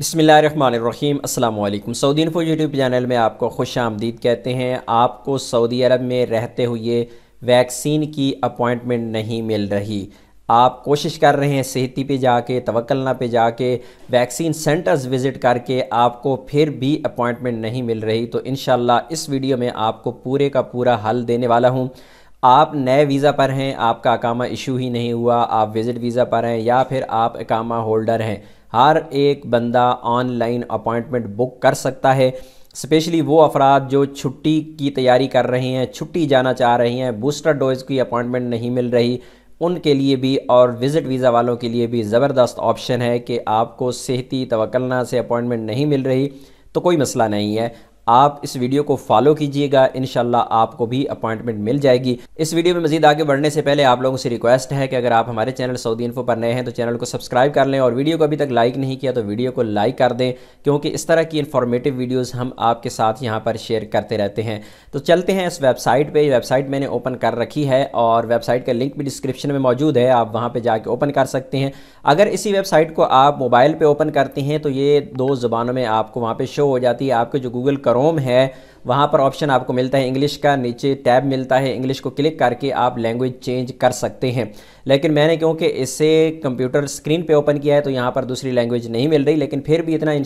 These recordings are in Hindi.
बसमीम् अल्लाम सऊदी इन्फो यूट्यूब चैनल में आपको खुश आमदीद कहते हैं आपको सऊदी अरब में रहते हुए वैक्सीन की अपॉइंटमेंट नहीं मिल रही आप कोशिश कर रहे हैं सेहती पे जाके तवक्लना पे जाके वैक्सीन सेंटर्स विज़िट करके आपको फिर भी अपॉइंटमेंट नहीं मिल रही तो इन इस वीडियो में आपको पूरे का पूरा हल देने वाला हूँ आप नए वीज़ा पर हैं आपका अकामा इशू ही नहीं हुआ आप विज़िट वीज़ा पर हैं या फिर आप अकामा होल्डर हैं हर एक बंदा ऑनलाइन अपॉइंटमेंट बुक कर सकता है स्पेशली वो अफराद जो छुट्टी की तैयारी कर रहे हैं छुट्टी जाना चाह रहे हैं बूस्टर डोज की अपॉइंटमेंट नहीं मिल रही उनके लिए भी और विज़िट वीज़ा वालों के लिए भी ज़बरदस्त ऑप्शन है कि आपको सेहती तवक्लना से अपॉइंटमेंट नहीं मिल रही तो कोई मसला नहीं है आप इस वीडियो को फॉलो कीजिएगा इन आपको भी अपॉइंटमेंट मिल जाएगी इस वीडियो में मजीद आगे बढ़ने से पहले आप लोगों से रिक्वेस्ट है कि अगर आप हमारे चैनल सऊदी इन्फो पर नए हैं तो चैनल को सब्सक्राइब कर लें और वीडियो को अभी तक लाइक नहीं किया तो वीडियो को लाइक कर दें क्योंकि इस तरह की इन्फॉर्मेटिव वीडियोज़ हम आपके साथ यहाँ पर शेयर करते रहते हैं तो चलते हैं इस वेबसाइट पर वेबसाइट मैंने ओपन कर रखी है और वेबसाइट का लिंक भी डिस्क्रिप्शन में मौजूद है आप वहाँ पर जाके ओपन कर सकते हैं अगर इसी वेबसाइट को आप मोबाइल पर ओपन करते हैं तो ये दो ज़ुबानों में आपको वहाँ पर शो हो जाती है आपके जो गूगल क्रोम है वहाँ पर ऑप्शन आपको मिलता है इंग्लिश का नीचे टैब मिलता है इंग्लिश को क्लिक करके आप लैंग्वेज चेंज कर सकते हैं लेकिन मैंने क्योंकि इसे कंप्यूटर स्क्रीन पे ओपन किया है तो यहाँ पर दूसरी लैंग्वेज नहीं मिल रही लेकिन फिर भी इतना इन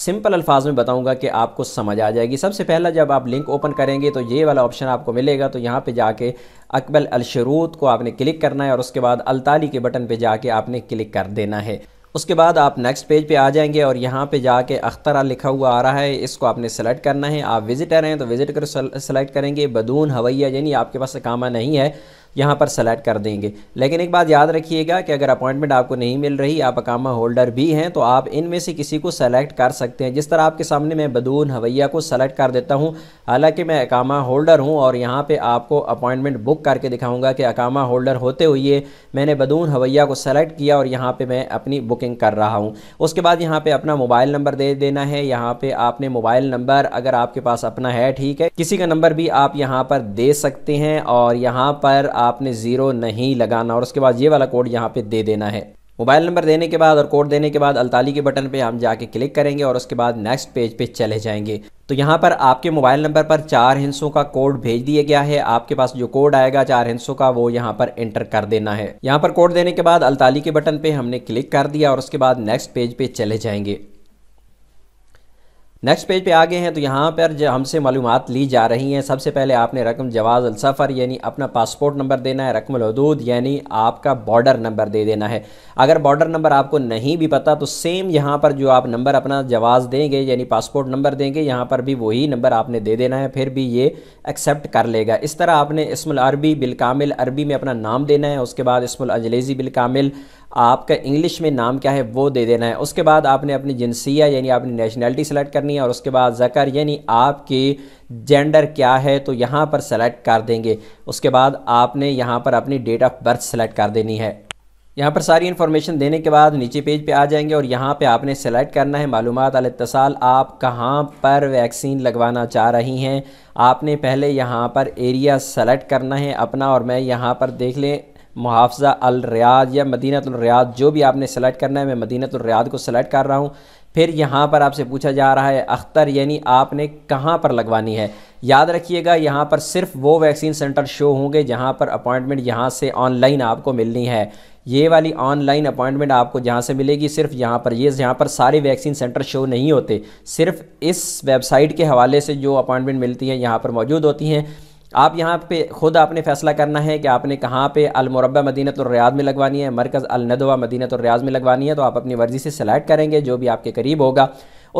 सिंपल अल्फाज में बताऊँगा कि आपको समझ आ जाएगी सबसे पहला जब आप लिंक ओपन करेंगे तो ये वाला ऑप्शन आपको मिलेगा तो यहाँ पर जाके अकबल अलशरूत को आपने क्लिक करना है और उसके बाद अलताली के बटन पर जाके आपने क्लिक कर देना है उसके बाद आप नेक्स्ट पेज पे आ जाएंगे और यहाँ पे जाके अख्तरा लिखा हुआ आ रहा है इसको आपने सेलेक्ट करना है आप विजिटर हैं तो विजिट कर सेलेक्ट करेंगे बदून हवैया यानी आपके पास काम नहीं है यहाँ पर सेलेक्ट कर देंगे लेकिन एक बात याद रखिएगा कि अगर अपॉइंटमेंट आपको नहीं मिल रही आप अकामा होल्डर भी हैं तो आप इनमें से किसी को सेलेक्ट कर सकते हैं जिस तरह आपके सामने मैं बदून हवैया को सेलेक्ट कर देता हूँ हालांकि मैं अकामा होल्डर हूँ और यहाँ पर आपको अपॉइंटमेंट बुक करके दिखाऊँगा कि अकामा होल्डर होते हुए मैंने बदून हवैया को सेलेक्ट किया और यहाँ पर मैं अपनी बुकिंग कर रहा हूँ उसके बाद यहाँ पर अपना मोबाइल नंबर दे देना है यहाँ पर आपने मोबाइल नंबर अगर आपके पास अपना है ठीक है किसी का नंबर भी आप यहाँ पर दे सकते हैं और यहाँ पर आपने ज़ीरो नहीं लगाना और उसके बाद ये वाला कोड यहाँ पे दे देना है मोबाइल नंबर देने के बाद और कोड देने के बाद अलताली के बटन पे हम जाके क्लिक करेंगे और उसके बाद नेक्स्ट पेज पे चले जाएंगे तो यहाँ पर आपके मोबाइल नंबर पर चार हिंसों का कोड भेज दिया गया है आपके पास जो कोड आएगा चार हिंसों का वो यहाँ पर एंटर कर देना है यहाँ पर कोड देने के बाद अलताली के बटन पे हमने क्लिक कर दिया और उसके बाद नेक्स्ट पेज पे चले जाएंगे नेक्स्ट पेज पे आगे हैं तो यहाँ पर जो हमसे मालूम ली जा रही हैं सबसे पहले आपने रकम जवाज़ अलसफ़र यानी अपना पासपोर्ट नंबर देना है रकम हदूद यानी आपका बॉर्डर नंबर दे देना है अगर बॉर्डर नंबर आपको नहीं भी पता तो सेम यहाँ पर जो आप नंबर अपना जवाज़ देंगे यानी पासपोर्ट नंबर देंगे यहाँ पर भी वही नंबर आपने दे देना है फिर भी ये एक्सेप्ट कर लेगा इस तरह आपने इसमल अरबी बिलकामिल अरबी में अपना नाम देना है उसके बाद इसमल अजलेज़ी बिलकामिल आपका इंग्लिश में नाम क्या है वो दे देना है उसके बाद आपने अपनी जिनसिया यानी आपने नेशनैलिटी सेलेक्ट करनी है और उसके बाद ज़कर यानी आपकी जेंडर क्या है तो यहाँ पर सेलेक्ट कर देंगे उसके बाद आपने यहाँ पर अपनी डेट ऑफ बर्थ सेलेक्ट कर देनी है यहाँ पर सारी इन्फॉर्मेशन देने के बाद नीचे पेज पे आ जाएंगे और यहाँ पे आपने सेलेक्ट करना है मालूम अलतसाल आप कहाँ पर वैक्सीन लगवाना चाह रही हैं आपने पहले यहाँ पर एरिया सेलेक्ट करना है अपना और मैं यहाँ पर देख लें मुहाफ़ा रियाद या रियाद जो भी आपने सेलेक्ट करना है मैं रियाद को सेलेक्ट कर रहा हूँ फिर यहाँ पर आपसे पूछा जा रहा है अख्तर यानी आपने कहाँ पर लगवानी है याद रखिएगा यहाँ पर सिर्फ वो वैक्सीन सेंटर शो होंगे जहाँ पर अपॉइंटमेंट यहाँ से ऑनलाइन आपको मिलनी है ये वाली ऑनलाइन अपॉइंटमेंट आपको जहाँ से मिलेगी सिर्फ यहाँ पर ये यहाँ पर सारे वैक्सीन सेंटर शो नहीं होते सिर्फ इस वेबसाइट के हवाले से जो अपॉइंटमेंट मिलती है यहाँ पर मौजूद होती हैं आप यहाँ पे ख़ुद आपने फैसला करना है कि आपने कहाँ पे अलमरबा मदीनत और रियाज में लगवानी है मरकज़ अलनदवा मदीनत और रियाज में लगवानी है तो आप अपनी मर्ज़ी से सेलेक्ट करेंगे जो भी आपके करीब होगा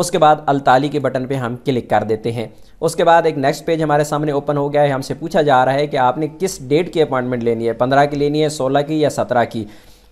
उसके बाद ताली के बटन पे हम क्लिक कर देते हैं उसके बाद एक नेक्स्ट पेज हमारे सामने ओपन हो गया है हमसे पूछा जा रहा है कि आपने किस डेट की अपॉइंटमेंट लेनी है पंद्रह की लेनी है सोलह की या सत्रह की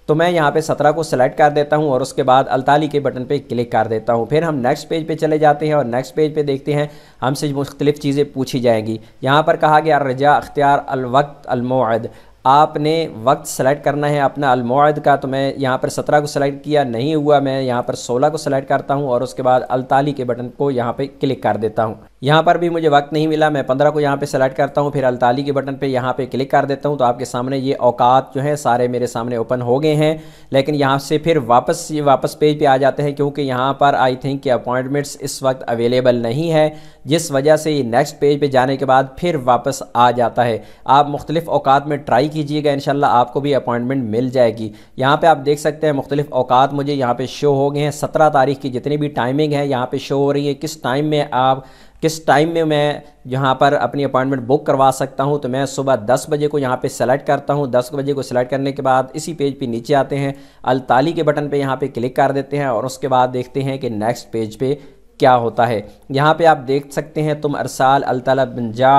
तो मैं यहाँ पे 17 को सेलेक्ट कर देता हूँ और उसके बाद अलताली के बटन पे क्लिक कर देता हूँ फिर हम नेक्स्ट पेज पे चले जाते हैं और नेक्स्ट पेज पे देखते हैं हमसे मुख्तलिफ़ चीज़ें पूछी जाएंगी यहाँ पर कहा गया रजा अख्तियार अलवक्त अलमोद आपने वक्त सेलेक्ट करना है अपना अलमोद का तो मैं यहाँ पर सत्रह को सेलेक्ट किया नहीं हुआ मैं यहाँ पर सोलह को सेलेक्ट करता हूँ और उसके बाद अलताली के बटन को यहाँ पर क्लिक कर देता हूँ यहाँ पर भी मुझे वक्त नहीं मिला मैं पंद्रह को यहाँ पे सेलेक्ट करता हूँ फिर अलताली के बटन पे यहाँ पे क्लिक कर देता हूँ तो आपके सामने ये औकात जो है सारे मेरे सामने ओपन हो गए हैं लेकिन यहाँ से फिर वापस ये वापस पेज पे आ जाते हैं क्योंकि यहाँ पर आई थिंक कि अपॉइंटमेंट्स इस वक्त अवेलेबल नहीं है जिस वजह से ये नेक्स्ट पेज पे जाने के बाद फिर वापस आ जाता है आप मुख्तलिफ़ अवकात में ट्राई कीजिएगा इन आपको भी अपॉइंटमेंट मिल जाएगी यहाँ पर आप देख सकते हैं मुख्तलिफ़ अवकात मुझे यहाँ पर शो हो गए हैं सत्रह तारीख की जितनी भी टाइमिंग है यहाँ पर शो हो रही है किस टाइम में आप किस टाइम में मैं यहाँ पर अपनी अपॉइंटमेंट बुक करवा सकता हूँ तो मैं सुबह 10 बजे को यहाँ पे सेलेक्ट करता हूँ 10 बजे को सेलेक्ट करने के बाद इसी पेज पे नीचे आते हैं अलताली के बटन पे यहाँ पे क्लिक कर देते हैं और उसके बाद देखते हैं कि नेक्स्ट पेज पे क्या होता है यहाँ पे आप देख सकते हैं तुम अरसाल अलतला जा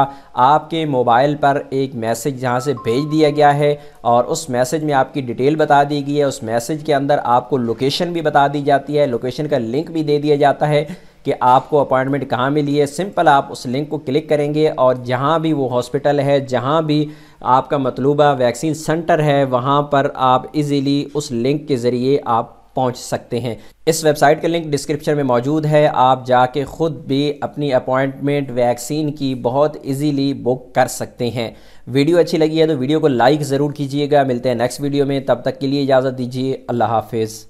आपके मोबाइल पर एक मैसेज यहाँ से भेज दिया गया है और उस मैसेज में आपकी डिटेल बता दी गई है उस मैसेज के अंदर आपको लोकेशन भी बता दी जाती है लोकेशन का लिंक भी दे दिया जाता है कि आपको अपॉइंटमेंट कहाँ मिली है सिंपल आप उस लिंक को क्लिक करेंगे और जहाँ भी वो हॉस्पिटल है जहाँ भी आपका मतलूबा वैक्सीन सेंटर है वहाँ पर आप इजीली उस लिंक के ज़रिए आप पहुँच सकते हैं इस वेबसाइट का लिंक डिस्क्रिप्शन में मौजूद है आप जाके ख़ुद भी अपनी अपॉइंटमेंट वैक्सीन की बहुत इजीली बुक कर सकते हैं वीडियो अच्छी लगी है तो वीडियो को लाइक ज़रूर कीजिएगा मिलते हैं नेक्स्ट वीडियो में तब तक के लिए इजाज़त दीजिए अल्लाह हाफिज़